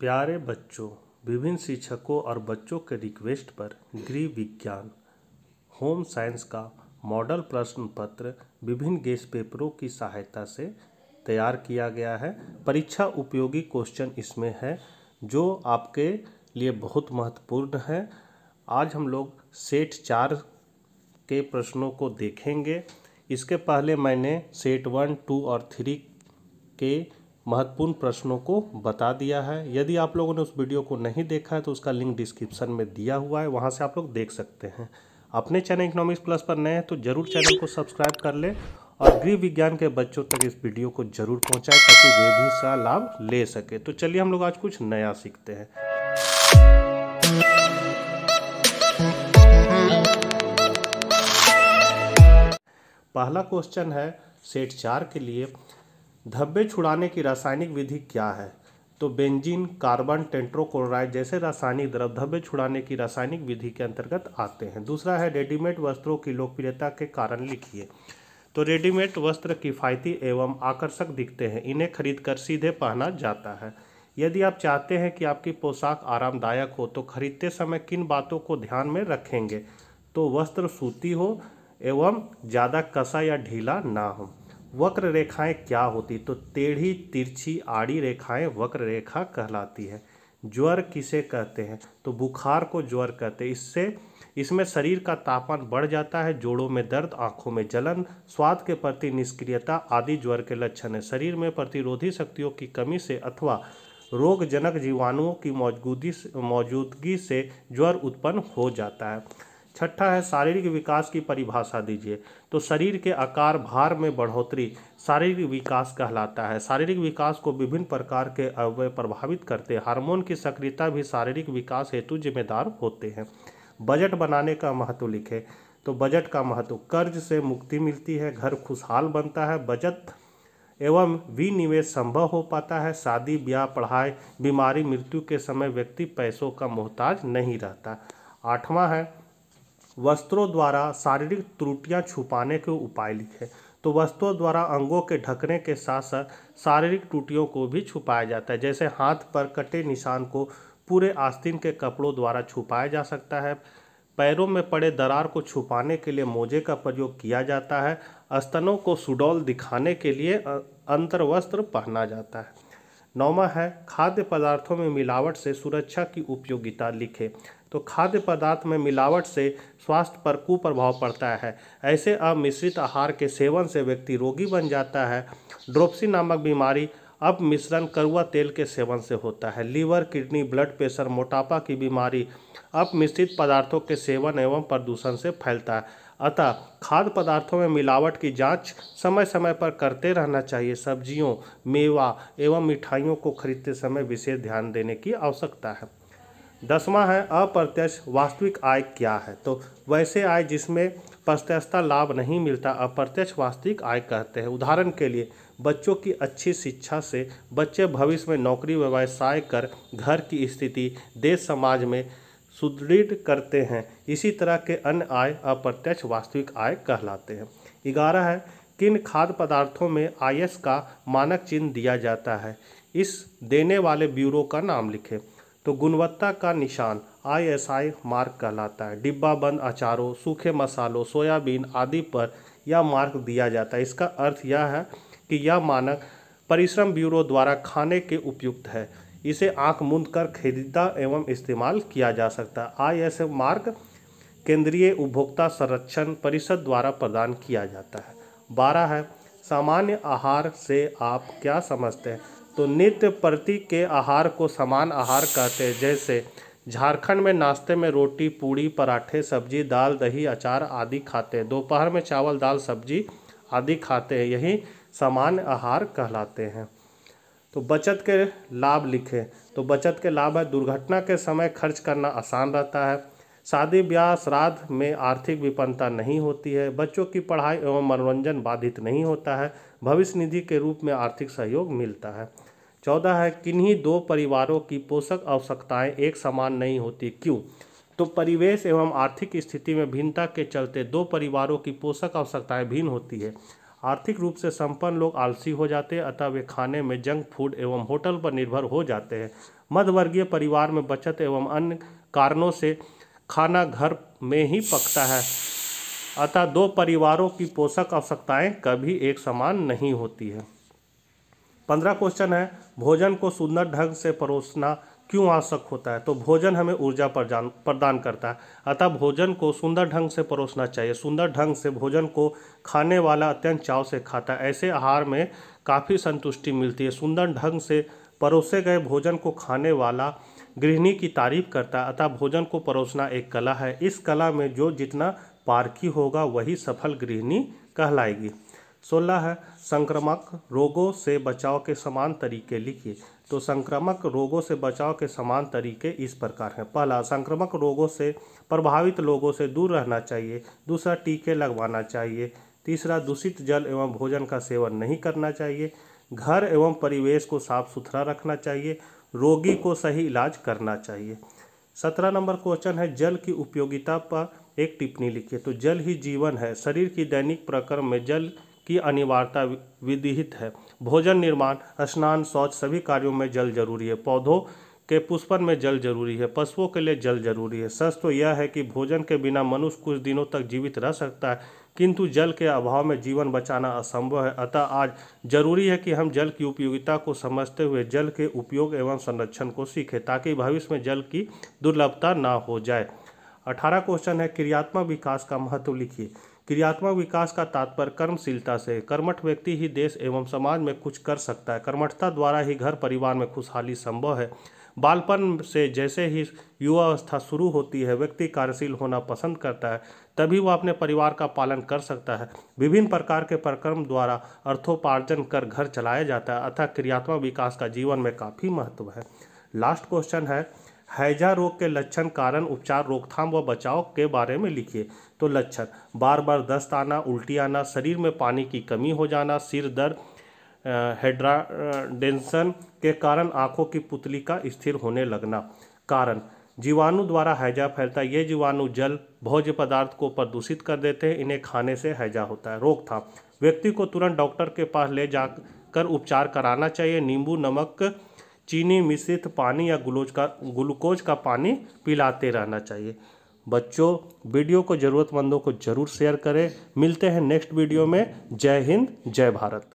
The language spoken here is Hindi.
प्यारे बच्चों विभिन्न शिक्षकों और बच्चों के रिक्वेस्ट पर गृह विज्ञान होम साइंस का मॉडल प्रश्न पत्र विभिन्न गेस्ट पेपरों की सहायता से तैयार किया गया है परीक्षा उपयोगी क्वेश्चन इसमें है जो आपके लिए बहुत महत्वपूर्ण है आज हम लोग सेट चार के प्रश्नों को देखेंगे इसके पहले मैंने सेट वन टू और थ्री के महत्वपूर्ण प्रश्नों को बता दिया है यदि आप लोगों ने उस वीडियो को नहीं देखा है तो उसका लिंक डिस्क्रिप्शन में दिया हुआ है वहाँ से आप लोग देख सकते हैं अपने चैनल इकोनॉमिक्स प्लस पर नए हैं तो जरूर चैनल को सब्सक्राइब कर लें और गृह विज्ञान के बच्चों तक इस वीडियो को जरूर पहुंचाएं ताकि वे भी इसका लाभ ले सके तो चलिए हम लोग आज कुछ नया सीखते हैं पहला क्वेश्चन है सेट चार के लिए धब्बे छुड़ाने की रासायनिक विधि क्या है तो बेंजीन कार्बन टेंट्रोक्लोराइड जैसे रासायनिक द्रव धब्बे छुड़ाने की रासायनिक विधि के अंतर्गत आते हैं दूसरा है रेडीमेड वस्त्रों की लोकप्रियता के कारण लिखिए तो रेडीमेड वस्त्र किफ़ायती एवं आकर्षक दिखते हैं इन्हें खरीद कर सीधे पहना जाता है यदि आप चाहते हैं कि आपकी पोशाक आरामदायक हो तो खरीदते समय किन बातों को ध्यान में रखेंगे तो वस्त्र सूती हो एवं ज़्यादा कसा या ढीला ना हो वक्र रेखाएं क्या होती तो टेढ़ी तिरछी आड़ी रेखाएं वक्र रेखा कहलाती है ज्वर किसे कहते हैं तो बुखार को ज्वर कहते हैं इससे इसमें शरीर का तापमान बढ़ जाता है जोड़ों में दर्द आंखों में जलन स्वाद के प्रति निष्क्रियता आदि ज्वर के लक्षण हैं शरीर में प्रतिरोधी शक्तियों की कमी से अथवा रोगजनक जीवाणुओं की मौजूदगी मौजूदगी से ज्वर उत्पन्न हो जाता है छठा है शारीरिक विकास की परिभाषा दीजिए तो शरीर के आकार भार में बढ़ोतरी शारीरिक विकास कहलाता है शारीरिक विकास को विभिन्न प्रकार के अवय प्रभावित करते हार्मोन की सक्रियता भी शारीरिक विकास हेतु जिम्मेदार होते हैं बजट बनाने का महत्व लिखे तो बजट का महत्व कर्ज से मुक्ति मिलती है घर खुशहाल बनता है बजट एवं विनिवेश संभव हो पाता है शादी ब्याह पढ़ाई बीमारी मृत्यु के समय व्यक्ति पैसों का मोहताज नहीं रहता आठवां है वस्त्रों द्वारा शारीरिक त्रुटियां छुपाने के उपाय लिखे तो वस्त्रों द्वारा अंगों के ढकने के साथ साथ शारीरिक त्रुटियों को भी छुपाया जाता है जैसे हाथ पर कटे निशान को पूरे आस्तीन के कपड़ों द्वारा छुपाया जा सकता है पैरों में पड़े दरार को छुपाने के लिए मोजे का प्रयोग किया जाता है स्तनों को सुडौल दिखाने के लिए अंतर्वस्त्र पहना जाता है नौमा है खाद्य पदार्थों में मिलावट से सुरक्षा की उपयोगिता लिखे तो खाद्य पदार्थ में मिलावट से स्वास्थ्य पर कुप्रभाव पड़ता है ऐसे अमिश्रित आहार के सेवन से व्यक्ति रोगी बन जाता है ड्रोपसी नामक बीमारी अब मिश्रण करुआ तेल के सेवन से होता है लीवर किडनी ब्लड प्रेशर मोटापा की बीमारी अब मिश्रित पदार्थों के सेवन एवं प्रदूषण से फैलता है अतः खाद्य पदार्थों में मिलावट की जांच समय समय पर करते रहना चाहिए सब्जियों मेवा एवं मिठाइयों को खरीदते समय विशेष ध्यान देने की आवश्यकता है दसवां है अप्रत्यक्ष वास्तविक आय क्या है तो वैसे आय जिसमें प्रत्यक्षता लाभ नहीं मिलता अप्रत्यक्ष वास्तविक आय कहते हैं उदाहरण के लिए बच्चों की अच्छी शिक्षा से बच्चे भविष्य में नौकरी व्यवसाय कर घर की स्थिति देश समाज में सुदृढ़ करते हैं इसी तरह के अन्य आय अप्रत्यक्ष वास्तविक आय कहलाते हैं ग्यारह है किन खाद्य पदार्थों में आयस का मानक चिन्ह दिया जाता है इस देने वाले ब्यूरो का नाम लिखें तो गुणवत्ता का निशान आईएसआई मार्क कहलाता है डिब्बा बंद अचारों सूखे मसालों सोयाबीन आदि पर यह मार्क दिया जाता है इसका अर्थ यह है कि यह मानक परिश्रम ब्यूरो द्वारा खाने के उपयुक्त है इसे आंख मूंद कर खरीदा एवं इस्तेमाल किया जा सकता है आई एस मार्क केंद्रीय उपभोक्ता संरक्षण परिषद द्वारा प्रदान किया जाता है बारह है सामान्य आहार से आप क्या समझते हैं तो नित्य प्रति के आहार को समान आहार कहते हैं जैसे झारखंड में नाश्ते में रोटी पूड़ी पराठे सब्जी दाल दही अचार आदि खाते हैं दोपहर में चावल दाल सब्जी आदि खाते हैं यही समान आहार कहलाते हैं तो बचत के लाभ लिखें तो बचत के लाभ है दुर्घटना के समय खर्च करना आसान रहता है शादी ब्याह श्राद्ध में आर्थिक विपन्नता नहीं होती है बच्चों की पढ़ाई एवं मनोरंजन बाधित नहीं होता है भविष्य निधि के रूप में आर्थिक सहयोग मिलता है चौदह है किन्हीं दो परिवारों की पोषक आवश्यकताएं एक समान नहीं होती क्यों तो परिवेश एवं आर्थिक स्थिति में भिन्नता के चलते दो परिवारों की पोषक आवश्यकताएं भिन्न होती है आर्थिक रूप से संपन्न लोग आलसी हो जाते हैं अतः वे खाने में जंक फूड एवं होटल पर निर्भर हो जाते हैं मध्यवर्गीय परिवार में बचत एवं अन्य कारणों से खाना घर में ही पकता है अतः दो परिवारों की पोषक आवश्यकताएं कभी एक समान नहीं होती है पंद्रह क्वेश्चन है भोजन को सुंदर ढंग से परोसना क्यों आवश्यक होता है तो भोजन हमें ऊर्जा प्रदान करता है अतः भोजन को सुंदर ढंग से परोसना चाहिए सुंदर ढंग से भोजन को खाने वाला अत्यंत चाव से खाता है ऐसे आहार में काफ़ी संतुष्टि मिलती है सुंदर ढंग से परोसे गए भोजन को खाने वाला गृहिणी की तारीफ करता अतः भोजन को परोसना एक कला है इस कला में जो जितना पारखी होगा वही सफल गृहिणी कहलाएगी सोलह है संक्रामक रोगों से बचाव के समान तरीके लिखिए तो संक्रामक रोगों से बचाव के समान तरीके इस प्रकार हैं पहला संक्रामक रोगों से प्रभावित लोगों से दूर रहना चाहिए दूसरा टीके लगवाना चाहिए तीसरा दूषित जल एवं भोजन का सेवन नहीं करना चाहिए घर एवं परिवेश को साफ सुथरा रखना चाहिए रोगी को सही इलाज करना चाहिए सत्रह नंबर क्वेश्चन है जल की उपयोगिता पर एक टिप्पणी लिखिए तो जल ही जीवन है शरीर की दैनिक प्रक्रम में जल की अनिवार्यता विदित है भोजन निर्माण स्नान शौच सभी कार्यों में जल जरूरी है पौधों के पुष्पन में जल जरूरी है पशुओं के लिए जल जरूरी है सच तो यह है कि भोजन के बिना मनुष्य कुछ दिनों तक जीवित रह सकता है किंतु जल के अभाव में जीवन बचाना असंभव है अतः आज जरूरी है कि हम जल की उपयोगिता को समझते हुए जल के उपयोग एवं संरक्षण को सीखें ताकि भविष्य में जल की दुर्लभता ना हो जाए अठारह क्वेश्चन है क्रियात्मक विकास का महत्व लिखिए क्रियात्मक विकास का तात्पर्य कर्मशीलता से कर्मठ व्यक्ति ही देश एवं समाज में कुछ कर सकता है कर्मठता द्वारा ही घर परिवार में खुशहाली संभव है बालपन से जैसे ही युवावस्था शुरू होती है व्यक्ति कार्यशील होना पसंद करता है तभी वह अपने परिवार का पालन कर सकता है विभिन्न प्रकार के प्रक्रम द्वारा अर्थोपार्जन कर घर चलाया जाता है अतः क्रियात्मक विकास का जीवन में काफ़ी महत्व है लास्ट क्वेश्चन है हैजा रोग के लक्षण कारण उपचार रोकथाम व बचाव के बारे में लिखिए तो लक्षण बार बार दस्त आना उल्टी आना शरीर में पानी की कमी हो जाना सिर दर्द हेड्राडेंसन के कारण आंखों की पुतली का स्थिर होने लगना कारण जीवाणु द्वारा हैजा फैलता है ये जीवाणु जल भोज्य पदार्थ को प्रदूषित कर देते हैं इन्हें खाने से हैजा होता है रोकथाम व्यक्ति को तुरंत डॉक्टर के पास ले जाकर उपचार कराना चाहिए नींबू नमक चीनी मिश्रित पानी या ग्लूज का ग्लूकोज का पानी पिलाते रहना चाहिए बच्चों वीडियो को ज़रूरतमंदों को ज़रूर शेयर करें मिलते हैं नेक्स्ट वीडियो में जय हिंद जय भारत